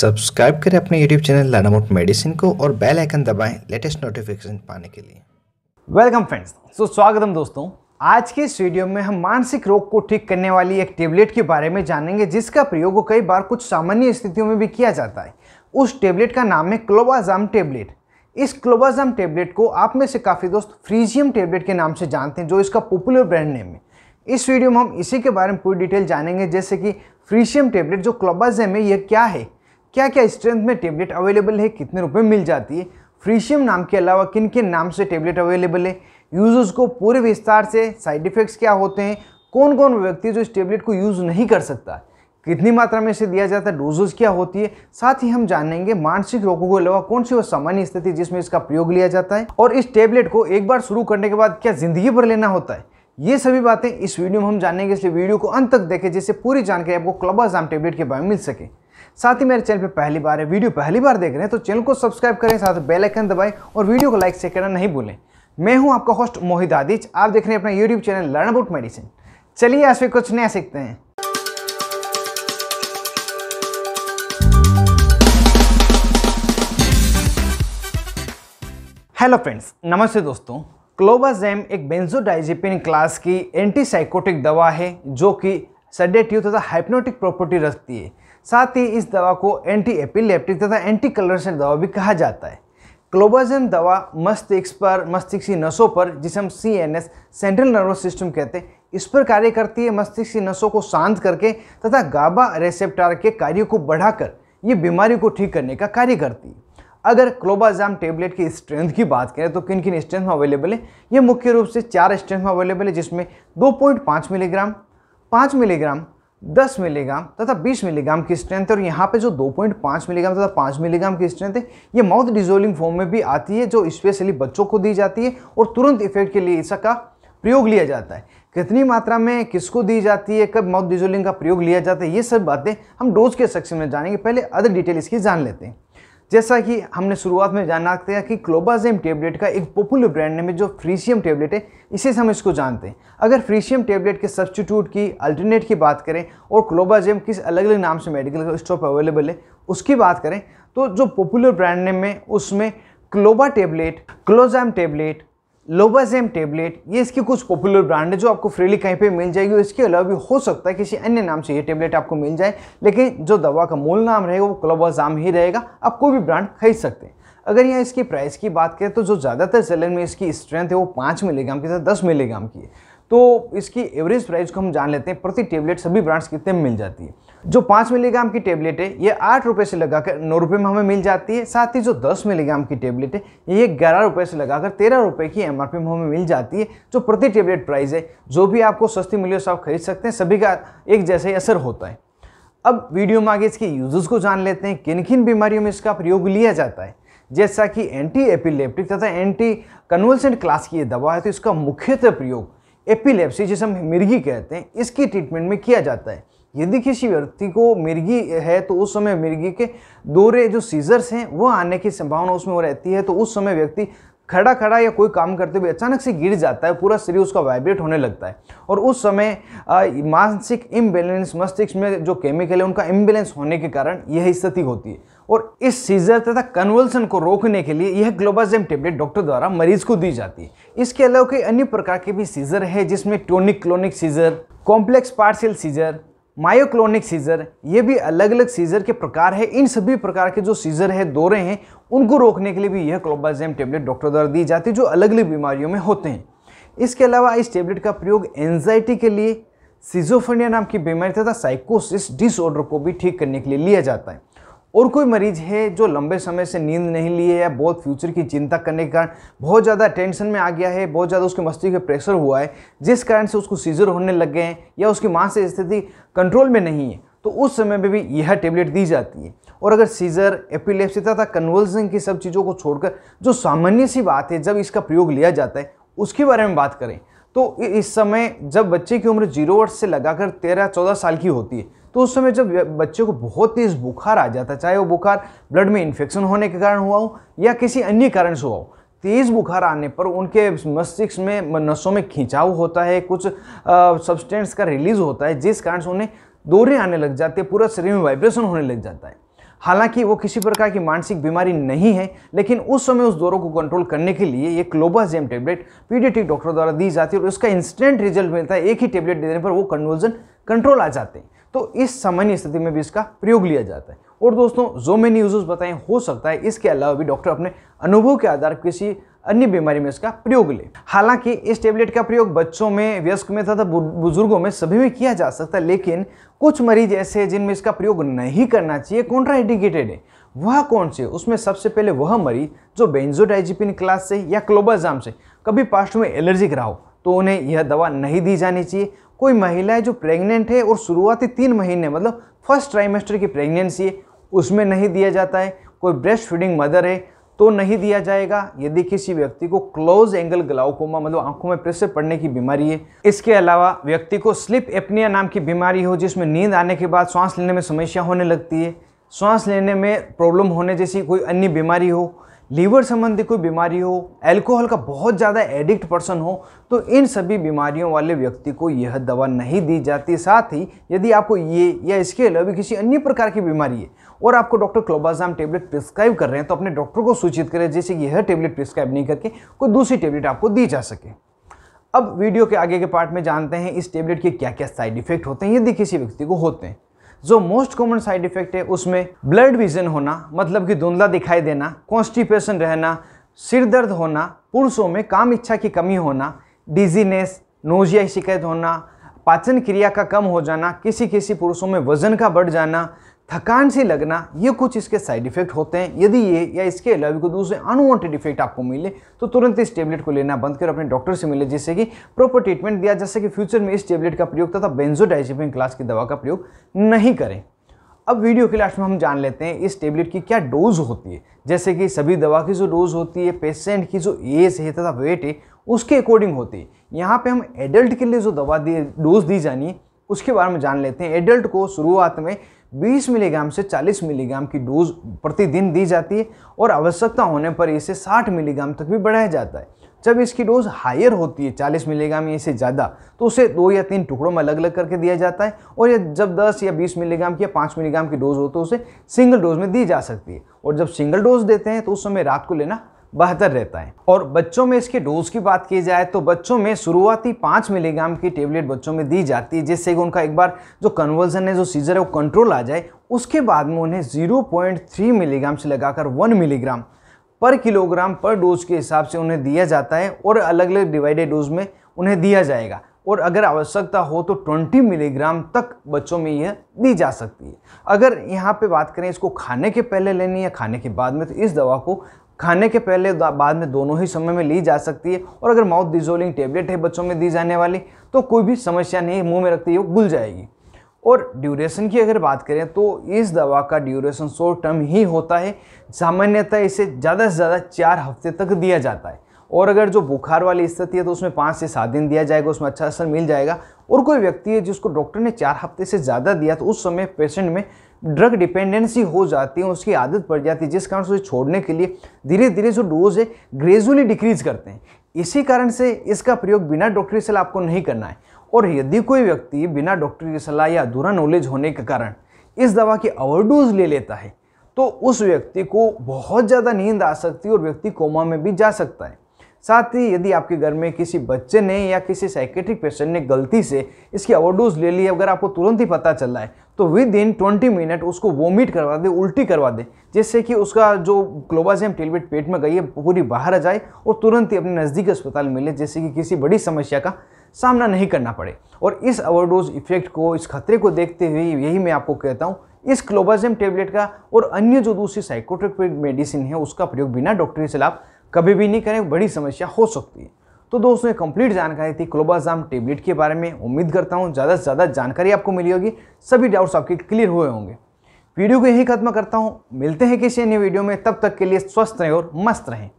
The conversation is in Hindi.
सब्सक्राइब करें अपने यूट्यूब चैनल लर्नामोट मेडिसिन को और बेल आइकन दबाएं लेटेस्ट नोटिफिकेशन पाने के लिए वेलकम फ्रेंड्स सो स्वागतम दोस्तों आज के इस वीडियो में हम मानसिक रोग को ठीक करने वाली एक टेबलेट के बारे में जानेंगे जिसका प्रयोग कई बार कुछ सामान्य स्थितियों में भी किया जाता है उस टेबलेट का नाम है क्लोबाजाम टेबलेट इस क्लोबाजाम टेबलेट को आप में से काफ़ी दोस्त फ्रीजियम टेबलेट के नाम से जानते हैं जो इसका पॉपुलर ब्रांड नेम है इस वीडियो में हम इसी के बारे में पूरी डिटेल जानेंगे जैसे कि फ्रीजियम टेबलेट जो क्लोबाजम है यह क्या है क्या क्या स्ट्रेंथ में टेबलेट अवेलेबल है कितने रुपए में मिल जाती है फ्रीशियम नाम के अलावा किन किन नाम से टेबलेट अवेलेबल है यूजर्स को पूरे विस्तार से साइड इफ़ेक्ट्स क्या होते हैं कौन कौन व्यक्ति जो इस टेबलेट को यूज़ नहीं कर सकता कितनी मात्रा में इसे दिया जाता है डोजेज क्या होती है साथ ही हम जानेंगे मानसिक रोगों के अलावा कौन सी वो सामान्य स्थिति जिसमें इसका प्रयोग लिया जाता है और इस टेबलेट को एक बार शुरू करने के बाद क्या ज़िंदगी भर लेना होता है ये सभी बातें इस वीडियो में हम जानेंगे इसलिए वीडियो को अंत तक देखें जिससे पूरी जानकारी आपको क्लबाजाम टेबलेट के बारे में मिल सके साथ ही मेरे चैनल पर पहली बार है वीडियो पहली बार देख रहे हैं तो चैनल को सब्सक्राइब करें साथ बेल आइकन दबाएं और वीडियो को लाइक से करना नहीं भूलें मैं हूं आपका होस्ट मोहित आदिच आप देख रहे हैं अपना YouTube channel learn about medicine चलिए आज भी कुछ नया सीखते हैं हेलो फ्रेंड्स नमस्ते दोस्तों क्लोबाजैम एक बेंजोडाइजेपिन क्लास की एंटीसाइकोटिक दवा है जो कि सडेटिव तथा हाइपनोटिक प्रॉपर्टी रखती है साथ ही इस दवा को एंटी एपिलेप्टिक तथा एंटी कलरसेंट दवा भी कहा जाता है क्लोबाजन दवा मस्तिष्क पर मस्तिष्क की नसों पर जिसे हम C N S central nervous system कहते हैं इस पर कार्य करती है मस्तिष्क की नसों को शांत करके तथा गाबा रेसेप्टार के कार्यों को बढ़ाकर ये बीमारी को ठीक करने का कार्य करती है अगर क्लोबाजाम टेबलेट की स्ट्रेंथ की बात करें तो किन किन स्ट्रेंथ में अवेलेबल है ये मुख्य रूप से चार स्ट्रेंथ में अवेलेबल है जिसमें 2.5 मिलीग्राम 5 मिलीग्राम 10 मिलीग्राम तथा 20 मिलीग्राम की स्ट्रेंथ और यहाँ पे जो 2.5 मिलीग्राम तथा 5 मिलीग्राम की स्ट्रेंथ है ये माउथ डिजोल्विंग फॉर्म में भी आती है जो स्पेशली बच्चों को दी जाती है और तुरंत इफेक्ट के लिए इसका प्रयोग लिया जाता है कितनी मात्रा में किसको दी जाती है कब माउथ डिजोलिंग का प्रयोग लिया जाता है ये सब बातें हम डोज के सेक्शन में जानेंगे पहले अदर डिटेल इसकी जान लेते हैं जैसा कि हमने शुरुआत में जाना था कि क्लोबाजेम टेबलेट का एक पॉपुलर ब्रांड नेम है जो फ्रीशियम टेबलेट है इसे से हम इसको जानते हैं अगर फ्रीशियम टेबलेट के सब्सटीट्यूट की अल्टरनेट की बात करें और क्लोबाजेम किस अलग अलग नाम से मेडिकल स्टॉप अवेलेबल है उसकी बात करें तो जो पॉपुलर ब्रांड नेम है उसमें Cloba tablet Clozam tablet Lobazam tablet ये इसकी कुछ पॉपुलर ब्रांड है जो आपको फ्रीली कहीं पे मिल जाएगी और इसके अलावा भी हो सकता है किसी अन्य नाम से ये टेबलेट आपको मिल जाए लेकिन जो दवा का मूल नाम रहेगा वो क्लोबाजाम ही रहेगा आप कोई भी ब्रांड खरीद सकते हैं अगर यहाँ इसकी प्राइस की बात करें तो जो ज़्यादातर सेलर में इसकी स्ट्रेंथ है वो पाँच मिलीग्राम की साथ दस मिलीग्राम की है तो इसकी एवरेज प्राइस को हम जान लेते हैं प्रति टेबलेट सभी ब्रांड्स कितने में मिल जाती है जो पाँच मिलीग्राम की टेबलेट है ये आठ रुपये से लगाकर नौ रुपये में हमें मिल जाती है साथ ही जो दस मिलीग्राम की टेबलेट है ये ग्यारह रुपये से लगाकर तेरह रुपये की एम में हमें मिल जाती है जो प्रति टेबलेट प्राइस है जो भी आपको सस्ती मूल्य से आप खरीद सकते हैं सभी का एक जैसा ही असर होता है अब वीडियो में आगे इसके यूजर्स को जान लेते हैं किन किन बीमारियों में इसका प्रयोग लिया जाता है जैसा कि एंटी एपिलेप्टिक तथा एंटी कन्वल्सेंट क्लास की ये दवा है तो इसका मुख्यतः प्रयोग एपिलेप्सी जिसे हम मिर्गी कहते हैं इसकी ट्रीटमेंट में किया जाता है यदि किसी व्यक्ति को मिर्गी है तो उस समय मिर्गी के दोरे जो सीजर्स हैं वो आने की संभावना उसमें रहती है तो उस समय व्यक्ति खड़ा खड़ा या कोई काम करते हुए अचानक से गिर जाता है पूरा शरीर उसका वाइब्रेट होने लगता है और उस समय मानसिक इम्बेलेंस मस्तिष्क में जो केमिकल है उनका इम्बेलेंस होने के कारण यह स्थिति होती है और इस सीजर तथा कन्वल्सन को रोकने के लिए यह ग्लोबाजेम टेबलेट डॉक्टर द्वारा मरीज को दी जाती है इसके अलावा कई अन्य प्रकार के भी सीजर है जिसमें tonic clonic seizure complex partial seizure myoclonic seizure ये भी अलग अलग सीज़र के प्रकार है इन सभी प्रकार के जो सीज़र है दौरे हैं उनको रोकने के लिए भी यह क्लोबाजैम टेबलेट डॉक्टर द्वारा दी जाती है जो अलग अलग बीमारियों में होते हैं इसके अलावा इस टेबलेट का प्रयोग एनजाइटी के लिए सीजोफेनिया नाम की बीमारी तथा साइकोसिस डिसऑर्डर को भी ठीक करने के लिए लिया जाता है और कोई मरीज है जो लंबे समय से नींद नहीं लिए या बहुत फ्यूचर की चिंता करने के कारण बहुत ज़्यादा टेंशन में आ गया है बहुत ज़्यादा उसके मस्तिष्क पे प्रेशर हुआ है जिस कारण से उसको सीजर होने लग गए हैं या उसकी माँ से स्थिति कंट्रोल में नहीं है तो उस समय में भी यह टेबलेट दी जाती है और अगर सीजर एपिलेप्सी तथा कन्वल्सन की सब चीज़ों को छोड़कर जो सामान्य सी बात है जब इसका प्रयोग लिया जाता है उसके बारे में बात करें तो इस समय जब बच्चे की उम्र जीरो वर्ष से लगाकर तेरह चौदह साल की होती है तो उस समय जब बच्चे को बहुत तेज़ बुखार आ जाता चाहे वो बुखार ब्लड में इन्फेक्शन होने के कारण हुआ हो या किसी अन्य कारण से हुआ हो तेज़ बुखार आने पर उनके मस्तिष्क में नसों में खिंचाव होता है कुछ सब्सटेंस का रिलीज होता है जिस कारण से उन्हें दौरे आने लग जाते हैं पूरा शरीर में वाइब्रेशन होने लग जाता है हालांकि वो किसी प्रकार की मानसिक बीमारी नहीं है लेकिन उस समय उस दौरों को कंट्रोल करने के लिए ये क्लोबाजेम टेबलेट पीडियाट्रिक डॉक्टर द्वारा दी जाती है और उसका इंस्टेंट रिजल्ट मिलता है एक ही टेबलेट देने पर वो कन्वर्जन कंट्रोल आ जाते हैं तो इस सामान्य स्थिति में भी इसका प्रयोग लिया जाता है और दोस्तों जो मैंने यूजेस बताएं हो सकता है इसके अलावा भी डॉक्टर अपने अनुभव के आधार किसी अन्य बीमारी में इसका प्रयोग ले हालांकि इस टेबलेट का प्रयोग बच्चों में व्यस्क में तथा बुजुर्गों में सभी में किया जा सकता है लेकिन कुछ मरीज ऐसे हैं जिनमें इसका प्रयोग नहीं करना चाहिए कॉन्ट्राइडिकेटेड है वह कौन से उसमें सबसे पहले वह मरीज जो बेंजोडाइजिपिन क्लास से या क्लोबाजाम से कभी पास्ट में एलर्जिक रहा हो तो उन्हें यह दवा नहीं दी जानी चाहिए कोई महिला है जो प्रेग्नेंट है और शुरुआती तीन महीने मतलब फर्स्ट ट्राइमेस्टर की प्रेग्नेंसी है उसमें नहीं दिया जाता है कोई ब्रेस्ट फीडिंग मदर है तो नहीं दिया जाएगा यदि किसी व्यक्ति को क्लोज एंगल ग्लाउकोमा मतलब आंखों में प्रेशर पड़ने की बीमारी है इसके अलावा व्यक्ति को स्लिप एपनिया नाम की बीमारी हो जिसमें नींद आने के बाद श्वास लेने में समस्या होने लगती है श्वास लेने में प्रॉब्लम होने जैसी कोई अन्य बीमारी हो लीवर संबंधी कोई बीमारी हो अल्कोहल का बहुत ज़्यादा एडिक्ट पर्सन हो तो इन सभी बीमारियों वाले व्यक्ति को यह दवा नहीं दी जाती साथ ही यदि आपको ये या इसके अलावा किसी अन्य प्रकार की बीमारी है और आपको डॉक्टर क्लोबाजाम टेबलेट प्रिस्क्राइब कर रहे हैं तो अपने डॉक्टर को सूचित करें जैसे कि यह टेबलेट प्रिस्क्राइब नहीं करके कोई दूसरी टेबलेट आपको दी जा सके अब वीडियो के आगे के पार्ट में जानते हैं इस टेबलेट के क्या क्या साइड इफेक्ट होते हैं यदि किसी व्यक्ति को होते हैं जो मोस्ट कॉमन साइड इफेक्ट है उसमें ब्लड विजन होना मतलब कि धुंधला दिखाई देना कॉन्स्टिपेशन रहना सिर दर्द होना पुरुषों में काम इच्छा की कमी होना डिजीनेस नोजिया शिकायत होना पाचन क्रिया का कम हो जाना किसी किसी पुरुषों में वजन का बढ़ जाना थकान से लगना ये कुछ इसके साइड इफेक्ट होते हैं यदि ये या इसके अलावा कोई दूसरे अनवांटेड इफेक्ट आपको मिले तो तुरंत इस टेबलेट को लेना बंद कर अपने डॉक्टर से मिले जिससे कि प्रॉपर ट्रीटमेंट दिया जैसे कि फ्यूचर में इस टेबलेट का प्रयोग तथा बेंजोडाइजिपिन क्लास की दवा का प्रयोग नहीं करें अब वीडियो के लास्ट में हम जान लेते हैं इस टेबलेट की क्या डोज होती है जैसे कि सभी दवा की जो डोज होती है पेशेंट की जो एज है तथा वेट है उसके अकॉर्डिंग होती है यहाँ पे हम एडल्ट के लिए जो दवा दी डोज दी जानी है उसके बारे में जान लेते हैं एडल्ट को शुरुआत में 20 मिलीग्राम से 40 मिलीग्राम की डोज प्रतिदिन दी जाती है और आवश्यकता होने पर इसे 60 मिलीग्राम तक भी बढ़ाया जाता है जब इसकी डोज हायर होती है 40 मिलीग्राम या इससे ज़्यादा तो उसे दो या तीन टुकड़ों में अलग अलग करके दिया जाता है और ये जब 10 या 20 मिलीग्राम की या 5 मिलीग्राम की डोज हो तो उसे सिंगल डोज में दी जा सकती है और जब सिंगल डोज देते हैं तो उस समय रात को लेना बेहतर रहता है और बच्चों में इसके डोज की बात की जाए तो बच्चों में शुरुआती पाँच मिलीग्राम की टेबलेट बच्चों में दी जाती है जिससे कि उनका एक बार जो कन्वर्जन है जो सीजर है वो कंट्रोल आ जाए उसके बाद में उन्हें जीरो पॉइंट थ्री मिलीग्राम से लगाकर वन मिलीग्राम पर किलोग्राम पर डोज के हिसाब से उन्हें दिया जाता है और अलग अलग डिवाइडेड डोज में उन्हें दिया जाएगा और अगर आवश्यकता हो तो 20 मिलीग्राम तक बच्चों में यह दी जा सकती है अगर यहाँ पे बात करें इसको खाने के पहले लेनी है खाने के बाद में तो इस दवा को खाने के पहले बाद में दोनों ही समय में ली जा सकती है और अगर माउथ डिजोलिंग टेबलेट है बच्चों में दी जाने वाली तो कोई भी समस्या नहीं मुंह में है वो घुल जाएगी और ड्यूरेशन की अगर बात करें तो इस दवा का ड्यूरेशन शॉर्ट टर्म ही होता है सामान्यतः इसे ज़्यादा से ज़्यादा चार हफ्ते तक दिया जाता है और अगर जो बुखार वाली स्थिति है तो उसमें पाँच से सात दिन दिया जाएगा उसमें अच्छा असर मिल जाएगा और कोई व्यक्ति है जिसको डॉक्टर ने चार हफ्ते से ज़्यादा दिया तो उस समय पेशेंट में ड्रग डिपेंडेंसी हो जाती है उसकी आदत पड़ जाती है जिस कारण से उसे छोड़ने के लिए धीरे धीरे जो डोज है ग्रेजुअली डिक्रीज करते हैं इसी कारण से इसका प्रयोग बिना डॉक्टरी सलाह आपको नहीं करना है और यदि कोई व्यक्ति बिना डॉक्टरी सलाह या अधूरा नॉलेज होने के कारण इस दवा की ओवरडोज ले लेता है तो उस व्यक्ति को बहुत ज़्यादा नींद आ सकती है और व्यक्ति कोमा में भी जा सकता है साथ ही यदि आपके घर में किसी बच्चे ने या किसी साइकेट्रिक पेशेंट ने गलती से इसकी ओवरडोज ले ली अगर आपको तुरंत ही पता चल रहा है तो विद इन ट्वेंटी मिनट उसको वोमिट करवा दे उल्टी करवा दे जिससे कि उसका जो ग्लोबाजियम टेलबेट पेट में गई है पूरी बाहर आ जाए और तुरंत ही अपने नजदीकी अस्पताल मिले जिससे कि किसी बड़ी समस्या का सामना नहीं करना पड़े और इस ओवरडोज इफेक्ट को इस खतरे को देखते हुए यही मैं आपको कहता हूँ इस क्लोबाजियम टेबलेट का और अन्य जो दूसरी साइकोट्रिक मेडिसिन है उसका प्रयोग बिना डॉक्टरी सलाह कभी भी नहीं करें बड़ी समस्या हो सकती है तो दोस्तों ये कंप्लीट जानकारी थी क्लोबाजाम टेबलेट के बारे में उम्मीद करता हूँ ज़्यादा से ज़्यादा जानकारी आपको मिली होगी सभी डाउट्स आपके क्लियर हुए होंगे वीडियो को यही खत्म करता हूँ मिलते हैं किसी अन्य वीडियो में तब तक के लिए स्वस्थ रहें और मस्त रहें